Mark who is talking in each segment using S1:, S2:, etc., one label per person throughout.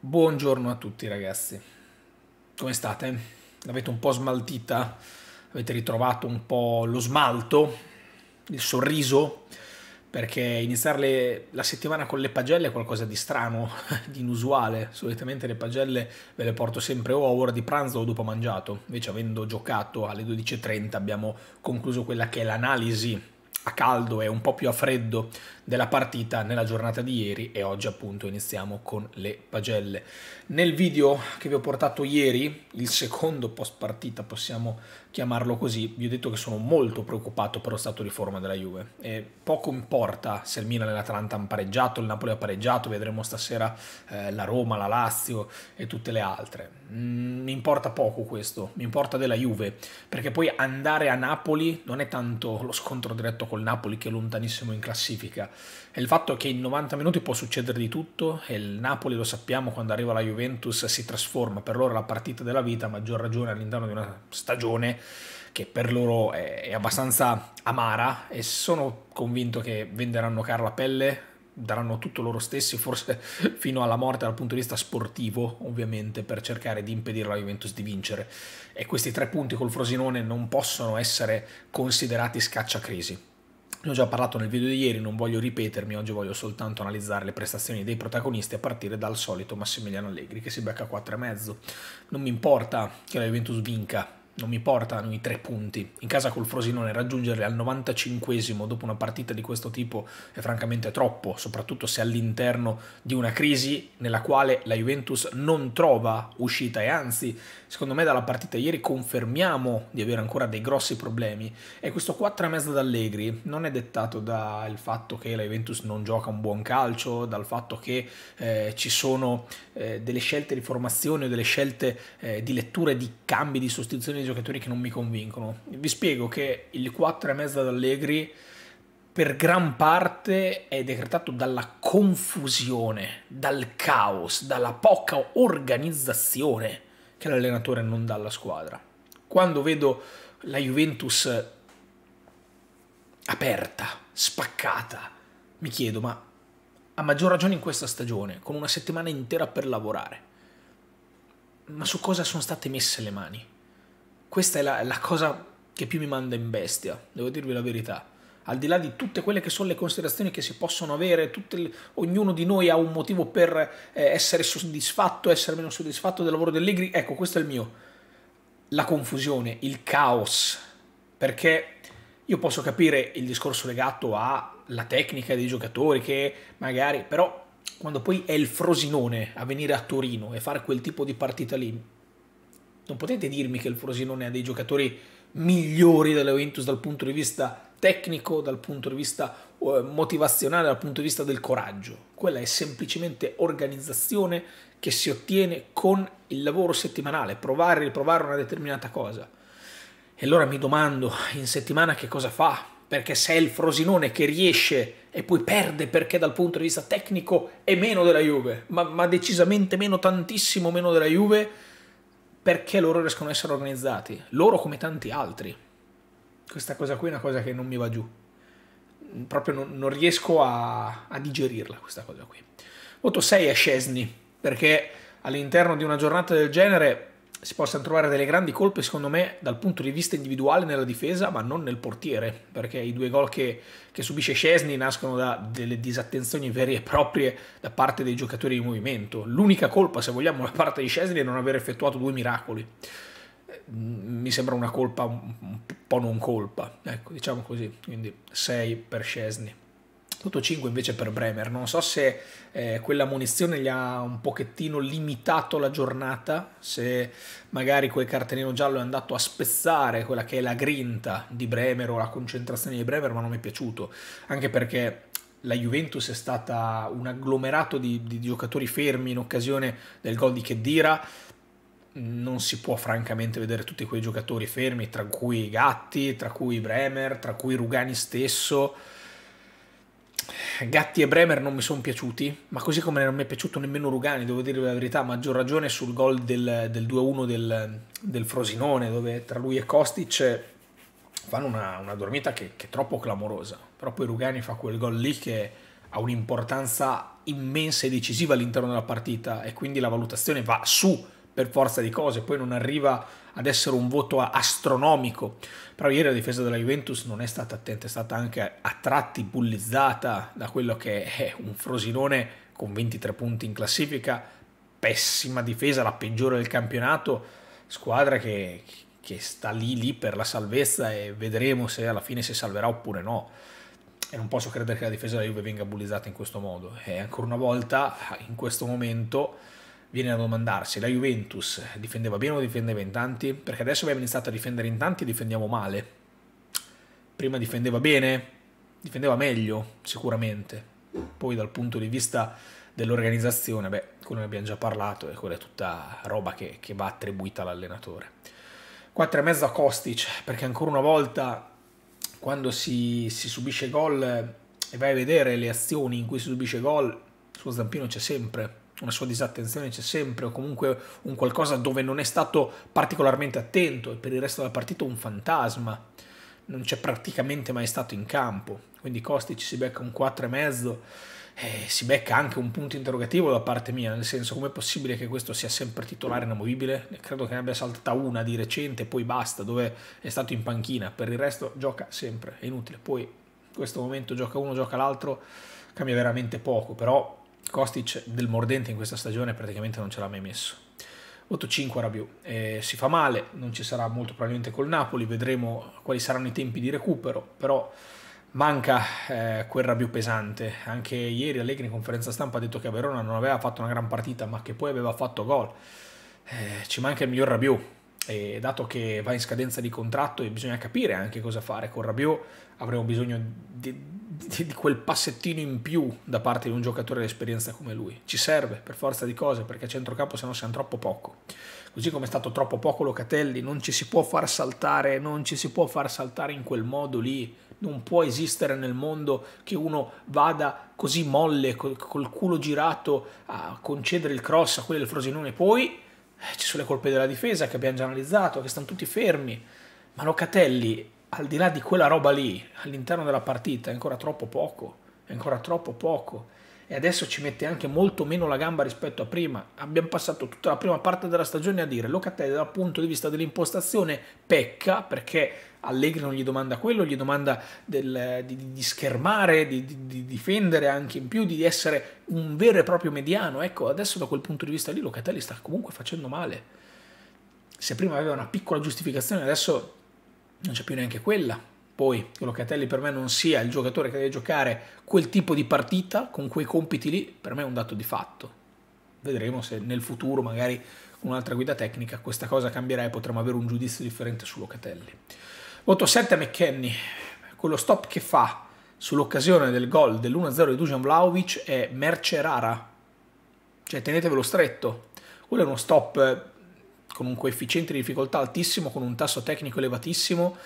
S1: Buongiorno a tutti ragazzi, come state? L'avete un po' smaltita? Avete ritrovato un po' lo smalto? Il sorriso? Perché iniziare le, la settimana con le pagelle è qualcosa di strano, di inusuale. Solitamente le pagelle ve le porto sempre o a ora di pranzo o dopo mangiato. Invece avendo giocato alle 12.30 abbiamo concluso quella che è l'analisi a caldo e un po' più a freddo della partita nella giornata di ieri e oggi appunto iniziamo con le pagelle. Nel video che vi ho portato ieri, il secondo post partita possiamo chiamarlo così, vi ho detto che sono molto preoccupato per lo stato di forma della Juve e poco importa se il Milan e l'Atalanta hanno pareggiato, il Napoli ha pareggiato, vedremo stasera eh, la Roma, la Lazio e tutte le altre. Mm, mi importa poco questo, mi importa della Juve perché poi andare a Napoli non è tanto lo scontro diretto col Napoli che è lontanissimo in classifica. E il fatto che in 90 minuti può succedere di tutto e il Napoli, lo sappiamo, quando arriva la Juventus si trasforma per loro la partita della vita, a maggior ragione all'interno di una stagione che per loro è abbastanza amara e sono convinto che venderanno caro la pelle daranno tutto loro stessi, forse fino alla morte dal punto di vista sportivo, ovviamente, per cercare di impedire alla Juventus di vincere. E questi tre punti col Frosinone non possono essere considerati scacciacrisi. Ne ho già parlato nel video di ieri, non voglio ripetermi, oggi voglio soltanto analizzare le prestazioni dei protagonisti a partire dal solito Massimiliano Allegri che si becca 4,5. Non mi importa che la Juventus vinca, non mi portano i tre punti. In casa col Frosinone raggiungerli al 95 dopo una partita di questo tipo è francamente troppo, soprattutto se all'interno di una crisi nella quale la Juventus non trova uscita e anzi, secondo me dalla partita ieri confermiamo di avere ancora dei grossi problemi e questo 4 e mezzo d'Allegri non è dettato dal fatto che la Juventus non gioca un buon calcio, dal fatto che eh, ci sono eh, delle scelte di formazione o delle scelte eh, di lettura di cambi, di sostituzione di giocatori che non mi convincono. Vi spiego che il 4,5 ad Allegri per gran parte è decretato dalla confusione, dal caos, dalla poca organizzazione che l'allenatore non dà alla squadra. Quando vedo la Juventus aperta, spaccata, mi chiedo ma a maggior ragione in questa stagione, con una settimana intera per lavorare. Ma su cosa sono state messe le mani? Questa è la, la cosa che più mi manda in bestia, devo dirvi la verità. Al di là di tutte quelle che sono le considerazioni che si possono avere, le, ognuno di noi ha un motivo per eh, essere soddisfatto, essere meno soddisfatto del lavoro dell'Egri, ecco, questo è il mio. La confusione, il caos, perché io posso capire il discorso legato a la tecnica dei giocatori che magari, però quando poi è il Frosinone a venire a Torino e fare quel tipo di partita lì, non potete dirmi che il Frosinone ha dei giocatori migliori della Juventus dal punto di vista tecnico, dal punto di vista eh, motivazionale, dal punto di vista del coraggio. Quella è semplicemente organizzazione che si ottiene con il lavoro settimanale, provare e riprovare una determinata cosa. E allora mi domando, in settimana che cosa fa? perché se è il Frosinone che riesce e poi perde perché dal punto di vista tecnico è meno della Juve, ma, ma decisamente meno, tantissimo meno della Juve, perché loro riescono a essere organizzati, loro come tanti altri. Questa cosa qui è una cosa che non mi va giù, proprio non, non riesco a, a digerirla questa cosa qui. Voto 6 a Scesni, perché all'interno di una giornata del genere si possano trovare delle grandi colpe, secondo me, dal punto di vista individuale nella difesa, ma non nel portiere, perché i due gol che, che subisce Scesni nascono da delle disattenzioni vere e proprie da parte dei giocatori di movimento. L'unica colpa, se vogliamo, da parte di Scesni è non aver effettuato due miracoli. Mm, mi sembra una colpa un po' non colpa, ecco, diciamo così, quindi 6 per Scesni tutto 5 invece per Bremer, non so se eh, quella munizione gli ha un pochettino limitato la giornata, se magari quel cartellino giallo è andato a spezzare quella che è la grinta di Bremer o la concentrazione di Bremer, ma non mi è piaciuto, anche perché la Juventus è stata un agglomerato di, di giocatori fermi in occasione del gol di Kedira, non si può francamente vedere tutti quei giocatori fermi, tra cui Gatti, tra cui Bremer, tra cui Rugani stesso Gatti e Bremer non mi sono piaciuti, ma così come non mi è piaciuto nemmeno Rugani, devo dire la verità, maggior ragione sul gol del, del 2-1 del, del, Frosinone, dove tra lui e Kostic fanno una, una dormita che, che, è troppo clamorosa. Però poi Rugani fa quel gol lì che ha un'importanza immensa e decisiva all'interno della partita e quindi la valutazione va su per forza di cose, poi non arriva ad essere un voto astronomico, però ieri la difesa della Juventus non è stata attenta, è stata anche a tratti bullizzata da quello che è un Frosinone con 23 punti in classifica, pessima difesa, la peggiore del campionato, squadra che, che sta lì lì per la salvezza e vedremo se alla fine si salverà oppure no e non posso credere che la difesa della Juve venga bullizzata in questo modo. E ancora una volta, in questo momento, viene da domandarsi, la Juventus difendeva bene o difendeva in tanti? Perché adesso abbiamo iniziato a difendere in tanti e difendiamo male. Prima difendeva bene, difendeva meglio, sicuramente. Poi dal punto di vista dell'organizzazione, beh, quello ne abbiamo già parlato e quella è tutta roba che, che va attribuita all'allenatore. e mezzo a Kostic, perché ancora una volta quando si, si subisce gol e vai a vedere le azioni in cui si subisce gol, sullo zampino c'è sempre una sua disattenzione c'è sempre o comunque un qualcosa dove non è stato particolarmente attento e per il resto della partita un fantasma. Non c'è praticamente mai stato in campo. Quindi Kostic si becca un 4,5 e si becca anche un punto interrogativo da parte mia, nel senso com'è possibile che questo sia sempre titolare inamovibile? Credo che ne abbia saltata una di recente e poi basta, dove è stato in panchina. Per il resto gioca sempre, è inutile. Poi in questo momento gioca uno, gioca l'altro, cambia veramente poco, però Kostic del mordente in questa stagione praticamente non ce l'ha mai messo. Voto 5 a Rabiu. Eh, si fa male, non ci sarà molto probabilmente col Napoli, vedremo quali saranno i tempi di recupero, però manca eh, quel Rabiu pesante. Anche ieri Allegri in conferenza stampa ha detto che a Verona non aveva fatto una gran partita, ma che poi aveva fatto gol. Eh, ci manca il miglior Rabiu, e dato che va in scadenza di contratto e bisogna capire anche cosa fare con Rabiot avremo bisogno di, di quel passettino in più da parte di un giocatore d'esperienza come lui. Ci serve per forza di cose perché a centrocampo se no siamo troppo poco. Così come è stato troppo poco Locatelli, non ci si può far saltare, non ci si può far saltare in quel modo lì. Non può esistere nel mondo che uno vada così molle, col, col culo girato a concedere il cross a quelli del Frosinone. Poi eh, ci sono le colpe della difesa che abbiamo già analizzato, che stanno tutti fermi. Ma Locatelli al di là di quella roba lì, all'interno della partita, è ancora troppo poco, è ancora troppo poco. E adesso ci mette anche molto meno la gamba rispetto a prima. Abbiamo passato tutta la prima parte della stagione a dire Locatelli dal punto di vista dell'impostazione pecca perché Allegri non gli domanda quello, gli domanda del, di, di, schermare, di, di, di, difendere anche in più, di essere un vero e proprio mediano. Ecco, adesso da quel punto di vista lì Locatelli sta comunque facendo male. Se prima aveva una piccola giustificazione, adesso non c'è più neanche quella. Poi che Locatelli per me non sia il giocatore che deve giocare quel tipo di partita con quei compiti lì, per me è un dato di fatto. Vedremo se nel futuro, magari con un'altra guida tecnica, questa cosa cambierà e potremo avere un giudizio differente su Locatelli. Voto 7 a McKenny, quello stop che fa sull'occasione del gol dell'1-0 di Dujan Vlaovic è merce rara. Cioè tenetevelo stretto. Quello è uno stop con un coefficiente di difficoltà altissimo, con un tasso tecnico elevatissimo,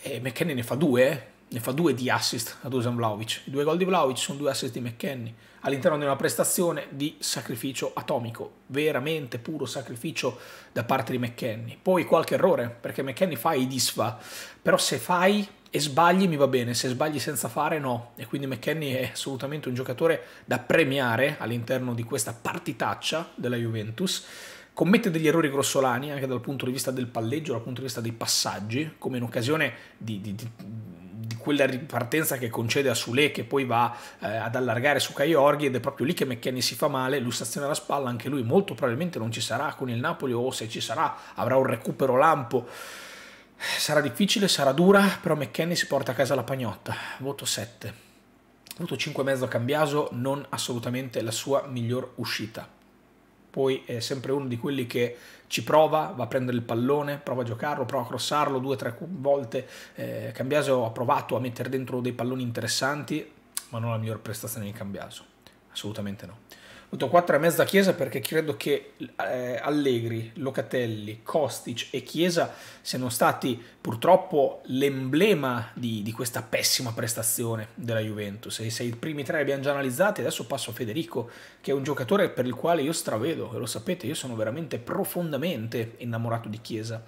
S1: e McKenny ne fa due, eh? ne fa due di assist a Dusan Vlaovic. I due gol di Vlaovic sono due assist di McKenny all'interno di una prestazione di sacrificio atomico, veramente puro sacrificio da parte di McKenny. Poi qualche errore, perché McKenny fa i disfa, però se fai e sbagli mi va bene, se sbagli senza fare no. E quindi McKenny è assolutamente un giocatore da premiare all'interno di questa partitaccia della Juventus commette degli errori grossolani anche dal punto di vista del palleggio, dal punto di vista dei passaggi, come in occasione di, di, di, di quella ripartenza che concede a Sule che poi va eh, ad allargare su Caiorghi ed è proprio lì che McKenny si fa male, lui staziona la spalla, anche lui molto probabilmente non ci sarà con il Napoli o se ci sarà avrà un recupero lampo. Sarà difficile, sarà dura, però McKenny si porta a casa la pagnotta, voto 7. Voto 5,5 a Cambiaso, non assolutamente la sua miglior uscita poi è sempre uno di quelli che ci prova, va a prendere il pallone, prova a giocarlo, prova a crossarlo due o tre volte. Eh, Cambiaso ha provato a mettere dentro dei palloni interessanti, ma non la miglior prestazione di Cambiaso, assolutamente no. Voto 4 e mezza Chiesa perché credo che eh, Allegri, Locatelli, Kostic e Chiesa siano stati purtroppo l'emblema di, di, questa pessima prestazione della Juventus. E se i primi tre li abbiamo già analizzati, adesso passo a Federico, che è un giocatore per il quale io stravedo, e lo sapete, io sono veramente profondamente innamorato di Chiesa.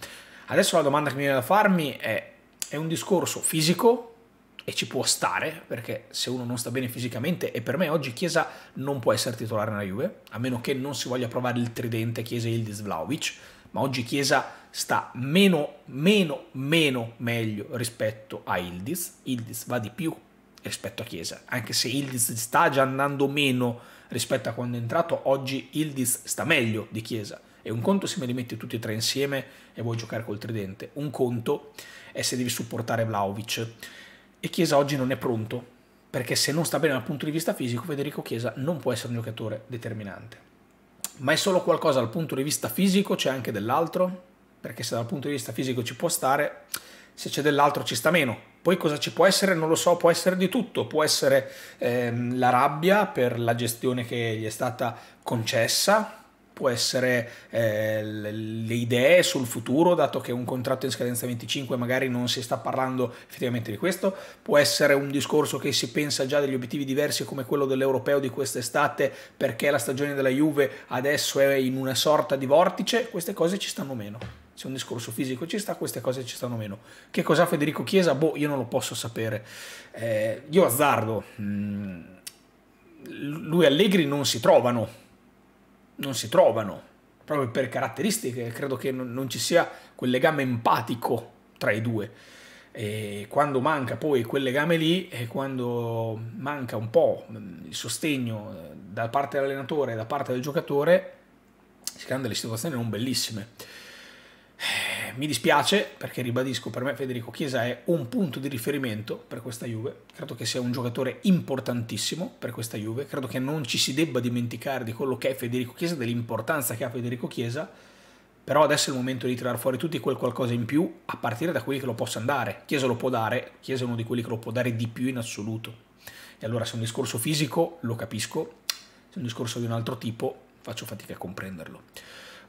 S1: Adesso la domanda che mi viene da farmi è, è un discorso fisico e ci può stare, perché se uno non sta bene fisicamente, e per me oggi Chiesa non può essere titolare nella Juve, a meno che non si voglia provare il tridente Chiesa e Ildiz Vlaovic, ma oggi Chiesa sta meno, meno, meno meglio rispetto a Ildiz, Ildiz va di più rispetto a Chiesa, anche se Ildiz sta già andando meno rispetto a quando è entrato, oggi Ildiz sta meglio di Chiesa. E un conto se me li metti tutti e tre insieme e vuoi giocare col tridente, un conto è se devi supportare Vlaovic e Chiesa oggi non è pronto, perché se non sta bene dal punto di vista fisico, Federico Chiesa non può essere un giocatore determinante. Ma è solo qualcosa dal punto di vista fisico, c'è anche dell'altro, perché se dal punto di vista fisico ci può stare, se c'è dell'altro ci sta meno. Poi cosa ci può essere? Non lo so, può essere di tutto, può essere ehm, la rabbia per la gestione che gli è stata concessa, può essere eh, le idee sul futuro, dato che un contratto in scadenza 25 magari non si sta parlando effettivamente di questo, può essere un discorso che si pensa già degli obiettivi diversi come quello dell'europeo di quest'estate perché la stagione della Juve adesso è in una sorta di vortice, queste cose ci stanno meno. Se un discorso fisico ci sta, queste cose ci stanno meno. Che cos'ha Federico Chiesa? Boh, io non lo posso sapere. Eh, io azzardo. Mm, lui e Allegri non si trovano non si trovano, proprio per caratteristiche, credo che non, ci sia quel legame empatico tra i due. E quando manca poi quel legame lì, e quando manca un po' il sostegno eh, da parte dell'allenatore e da parte del giocatore, si creano delle situazioni non bellissime mi dispiace perché ribadisco, per me Federico Chiesa è un punto di riferimento per questa Juve, credo che sia un giocatore importantissimo per questa Juve, credo che non ci si debba dimenticare di quello che è Federico Chiesa, dell'importanza che ha Federico Chiesa, però adesso è il momento di tirare fuori tutti quel qualcosa in più a partire da quelli che lo possono dare, Chiesa lo può dare, Chiesa è uno di quelli che lo può dare di più in assoluto. E allora se è un discorso fisico lo capisco, se è un discorso di un altro tipo faccio fatica a comprenderlo.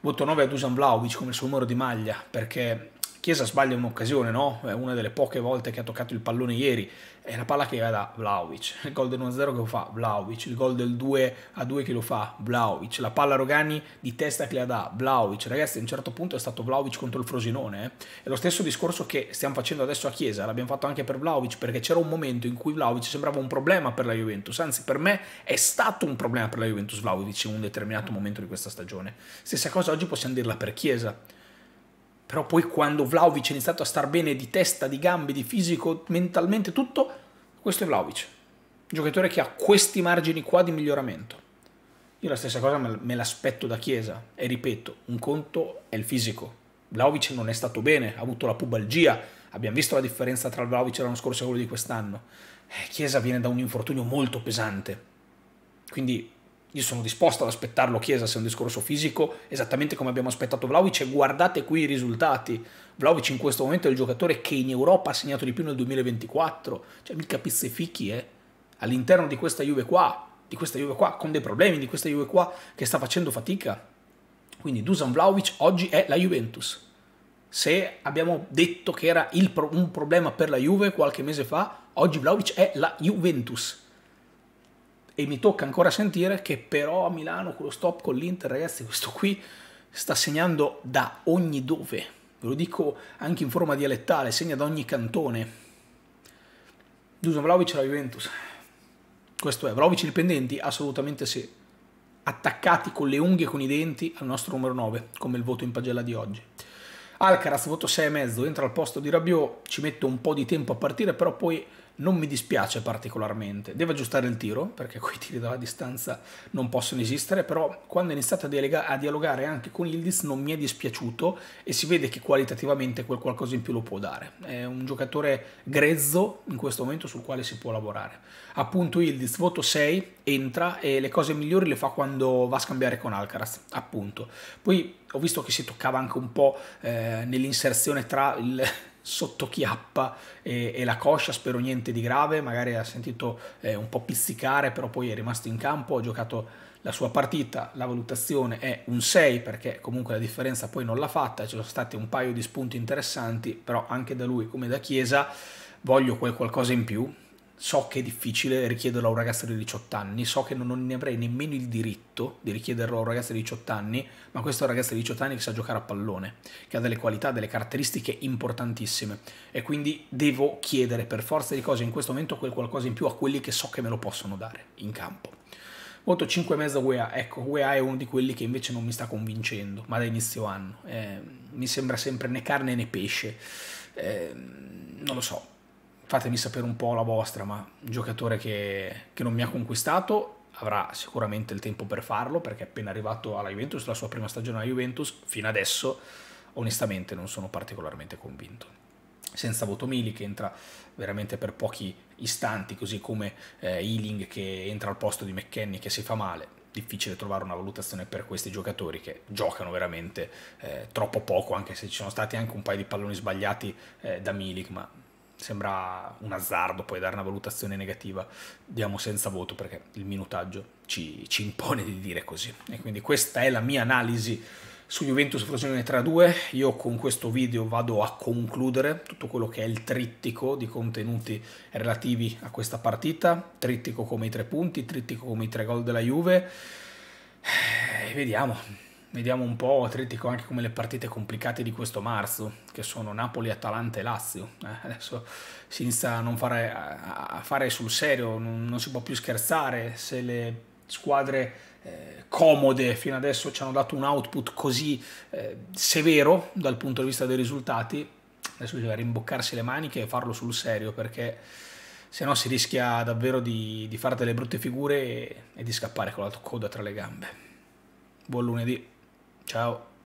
S1: Bottonova a Dusan Vlaovic come suo numero di maglia perché Chiesa sbaglia un'occasione, no? È una delle poche volte che ha toccato il pallone ieri. È una palla che va da Vlaovic. Il gol del 1-0 che lo fa Vlaovic. Il gol del 2-2 che lo fa Vlaovic. La palla Rogani di testa che la dà Vlaovic. Ragazzi, a un certo punto è stato Vlaovic contro il Frosinone. Eh? È lo stesso discorso che stiamo facendo adesso a Chiesa. L'abbiamo fatto anche per Vlaovic perché c'era un momento in cui Vlaovic sembrava un problema per la Juventus. Anzi, per me è stato un problema per la Juventus Vlaovic in un determinato momento di questa stagione. Stessa cosa oggi possiamo dirla per Chiesa però poi quando Vlaovic è iniziato a star bene di testa, di gambe, di fisico, mentalmente, tutto, questo è Vlaovic. Un Giocatore che ha questi margini qua di miglioramento. Io la stessa cosa me l'aspetto da Chiesa. E ripeto, un conto è il fisico. Vlaovic non è stato bene, ha avuto la pubalgia. Abbiamo visto la differenza tra Vlaovic l'anno scorso e quello di quest'anno. Eh, Chiesa viene da un infortunio molto pesante. Quindi io sono disposto ad aspettarlo Chiesa se è un discorso fisico, esattamente come abbiamo aspettato Vlaovic e guardate qui i risultati. Vlaovic in questo momento è il giocatore che in Europa ha segnato di più nel 2024, cioè mica pizze fichi, eh, all'interno di questa Juve qua, di questa Juve qua, con dei problemi, di questa Juve qua che sta facendo fatica. Quindi Dusan Vlaovic oggi è la Juventus. Se abbiamo detto che era pro un problema per la Juve qualche mese fa, oggi Vlaovic è la Juventus e mi tocca ancora sentire che però a Milano quello stop con l'Inter, ragazzi, questo qui sta segnando da ogni dove, ve lo dico anche in forma dialettale, segna da ogni cantone. Dusan Vlaovic e la Juventus. Questo è, Vlaovic dipendenti? Assolutamente sì. Attaccati con le unghie e con i denti al nostro numero 9, come il voto in pagella di oggi. Alcaraz, voto 6,5, entra al posto di Rabiot, ci mette un po' di tempo a partire, però poi non mi dispiace particolarmente. Deve aggiustare il tiro, perché quei tiri dalla distanza non possono esistere, però quando è iniziato a, dialogare anche con Ildiz non mi è dispiaciuto e si vede che qualitativamente quel qualcosa in più lo può dare. È un giocatore grezzo in questo momento sul quale si può lavorare. Appunto Ildiz, voto 6, entra e le cose migliori le fa quando va a scambiare con Alcaraz, appunto. Poi ho visto che si toccava anche un po' eh, nell'inserzione tra il sotto chiappa e, e, la coscia, spero niente di grave, magari ha sentito eh, un po' pizzicare, però poi è rimasto in campo, ha giocato la sua partita, la valutazione è un 6 perché comunque la differenza poi non l'ha fatta, ci sono stati un paio di spunti interessanti, però anche da lui come da Chiesa voglio quel qualcosa in più, so che è difficile richiederlo a un ragazzo di 18 anni, so che non ne avrei nemmeno il diritto di richiederlo a un ragazzo di 18 anni, ma questo è un ragazzo di 18 anni che sa giocare a pallone, che ha delle qualità, delle caratteristiche importantissime e quindi devo chiedere per forza di cose in questo momento quel qualcosa in più a quelli che so che me lo possono dare in campo. Voto 5,5 UEA, ecco, UEA è uno di quelli che invece non mi sta convincendo, ma da inizio anno. Eh, mi sembra sempre né carne né pesce, eh, non lo so, fatemi sapere un po' la vostra, ma un giocatore che, che non mi ha conquistato avrà sicuramente il tempo per farlo perché è appena arrivato alla Juventus, la sua prima stagione alla Juventus, fino adesso onestamente non sono particolarmente convinto. Senza voto Mili che entra veramente per pochi istanti, così come eh, Ealing che entra al posto di McKenny che si fa male. Difficile trovare una valutazione per questi giocatori che giocano veramente eh, troppo poco, anche se ci sono stati anche un paio di palloni sbagliati eh, da Milik, ma sembra un azzardo poi dare una valutazione negativa, diamo senza voto perché il minutaggio ci, ci impone di dire così. E quindi questa è la mia analisi su Juventus Frosinone 3-2. Io con questo video vado a concludere tutto quello che è il trittico di contenuti relativi a questa partita, trittico come i tre punti, trittico come i tre gol della Juve. E vediamo vediamo un po', atletico anche come le partite complicate di questo marzo, che sono Napoli, Atalanta e Lazio. Eh, adesso si inizia a, fare, a fare, sul serio, non, non, si può più scherzare se le squadre eh, comode fino adesso ci hanno dato un output così eh, severo dal punto di vista dei risultati, adesso bisogna rimboccarsi le maniche e farlo sul serio perché se no si rischia davvero di, di fare delle brutte figure e, e di scappare con la coda tra le gambe. Buon lunedì! Ciao.